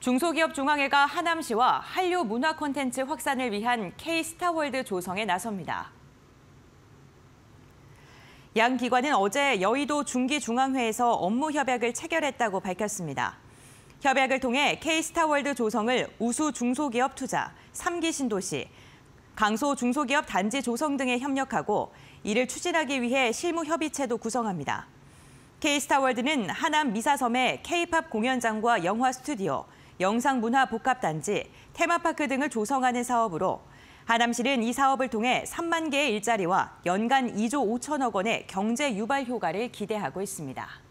중소기업 중앙회가 하남시와 한류 문화 콘텐츠 확산을 위한 K-스타월드 조성에 나섭니다. 양 기관은 어제 여의도 중기중앙회에서 업무 협약을 체결했다고 밝혔습니다. 협약을 통해 K-스타월드 조성을 우수 중소기업 투자, 3기 신도시, 강소 중소기업 단지 조성 등에 협력하고 이를 추진하기 위해 실무 협의체도 구성합니다. K-스타월드는 하남 미사섬의 K-팝 공연장과 영화 스튜디오, 영상문화복합단지, 테마파크 등을 조성하는 사업으로 하남시는 이 사업을 통해 3만 개의 일자리와 연간 2조 5천억 원의 경제 유발 효과를 기대하고 있습니다.